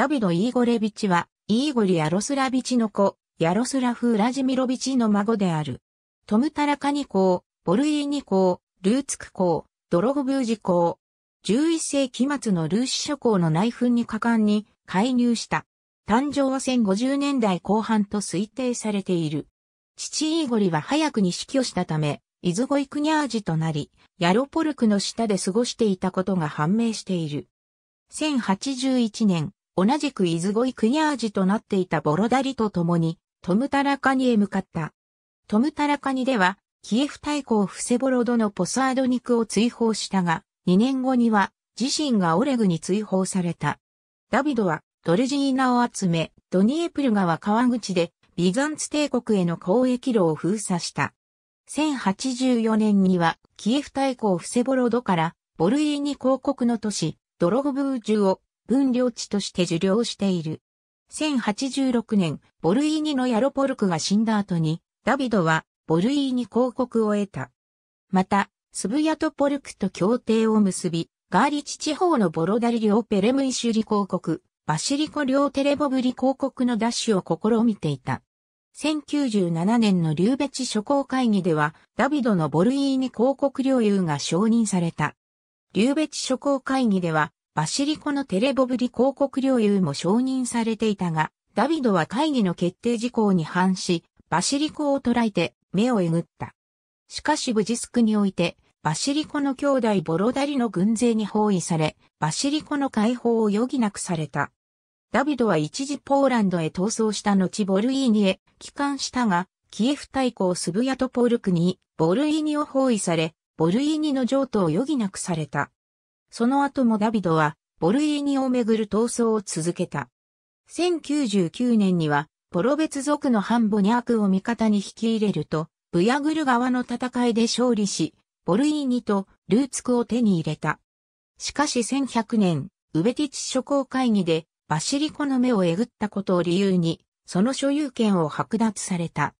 ダビド・イーゴレビチは、イーゴリ・ヤロスラビチの子、ヤロスラフ・ウラジミロビチの孫である。トムタラカニ公、ボルイーニ公、ルーツク公、ドロゴブージ公。11世紀末のルーシ諸公の内紛に果敢に介入した。誕生は1050年代後半と推定されている。父イーゴリは早くに死去したため、イズゴイクニャージとなり、ヤロポルクの下で過ごしていたことが判明している。1081年、同じくイズゴイ・クニャージとなっていたボロダリと共に、トムタラカニへ向かった。トムタラカニでは、キエフ大公フセボロドのポサード肉を追放したが、2年後には自身がオレグに追放された。ダビドはドルジーナを集め、ドニエプル川川口でビザンツ帝国への交易路を封鎖した。1084年にはキエフ大公フセボロドからボルイーニ公国の都市ドロゴブージュを分領地として受領している。1086年、ボルイーニのヤロポルクが死んだ後に、ダビドはボルイーニ広告を得た。また、スブヤトポルクと協定を結び、ガーリチ地方のボロダリ領ペレムイシュリ広告、バシリコ領テレボブリ広告の奪取を試みていた。1097年のリューベチ諸公会議では、ダビドのボルイーニ広告領有が承認された。リューベチ諸公会議では、バシリコのテレボブリ広告領有も承認されていたが、ダビドは会議の決定事項に反し、バシリコを捕らえて目をえぐった。しかしブジスクにおいて、バシリコの兄弟ボロダリの軍勢に包囲され、バシリコの解放を余儀なくされた。ダビドは一時ポーランドへ逃走した後ボルイーニへ帰還したが、キエフ大公スブヤトポールクにボルイーニを包囲され、ボルイーニの譲渡を余儀なくされた。その後もダビドは、ボルイーニをめぐる闘争を続けた。1099年には、ポロベツ族のンボニャークを味方に引き入れると、ブヤグル側の戦いで勝利し、ボルイーニとルーツクを手に入れた。しかし1100年、ウベティチ諸公会議で、バシリコの目をえぐったことを理由に、その所有権を剥奪された。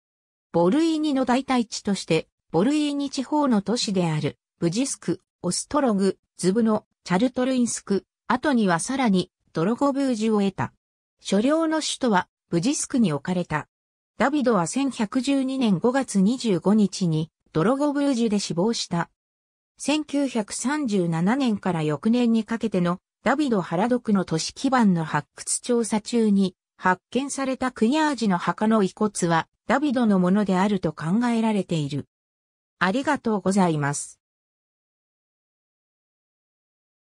ボルイーニの代替地として、ボルイーニ地方の都市である、ブジスク、オストログ、ズブノ、チャルトルインスク、後にはさらに、ドロゴブージュを得た。所領の首都は、ブジスクに置かれた。ダビドは1112年5月25日に、ドロゴブージュで死亡した。1937年から翌年にかけての、ダビド・ハラドクの都市基盤の発掘調査中に、発見されたクニャージの墓の遺骨は、ダビドのものであると考えられている。ありがとうございます。